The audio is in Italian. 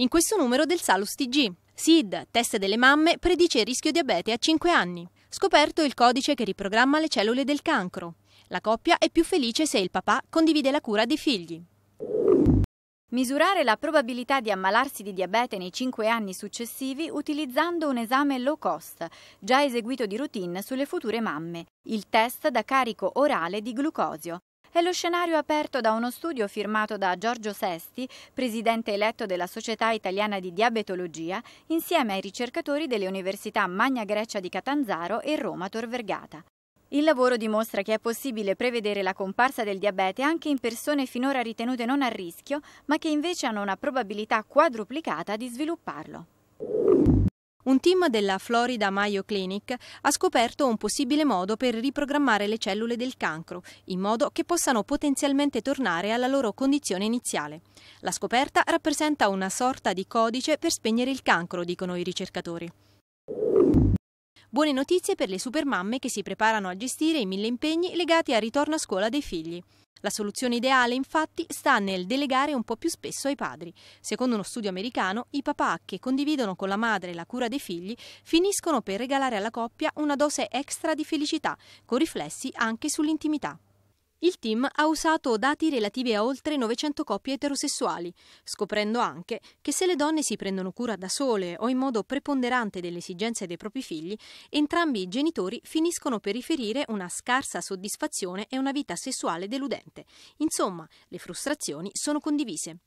in questo numero del Salus TG. SID, test delle mamme, predice il rischio diabete a 5 anni. Scoperto il codice che riprogramma le cellule del cancro. La coppia è più felice se il papà condivide la cura dei figli. Misurare la probabilità di ammalarsi di diabete nei 5 anni successivi utilizzando un esame low cost, già eseguito di routine sulle future mamme, il test da carico orale di glucosio, è lo scenario aperto da uno studio firmato da Giorgio Sesti, presidente eletto della Società Italiana di Diabetologia, insieme ai ricercatori delle università Magna Grecia di Catanzaro e Roma Tor Vergata. Il lavoro dimostra che è possibile prevedere la comparsa del diabete anche in persone finora ritenute non a rischio, ma che invece hanno una probabilità quadruplicata di svilupparlo. Un team della Florida Mayo Clinic ha scoperto un possibile modo per riprogrammare le cellule del cancro, in modo che possano potenzialmente tornare alla loro condizione iniziale. La scoperta rappresenta una sorta di codice per spegnere il cancro, dicono i ricercatori. Buone notizie per le supermamme che si preparano a gestire i mille impegni legati al ritorno a scuola dei figli. La soluzione ideale, infatti, sta nel delegare un po' più spesso ai padri. Secondo uno studio americano, i papà che condividono con la madre la cura dei figli finiscono per regalare alla coppia una dose extra di felicità, con riflessi anche sull'intimità. Il team ha usato dati relativi a oltre 900 coppie eterosessuali, scoprendo anche che se le donne si prendono cura da sole o in modo preponderante delle esigenze dei propri figli, entrambi i genitori finiscono per riferire una scarsa soddisfazione e una vita sessuale deludente. Insomma, le frustrazioni sono condivise.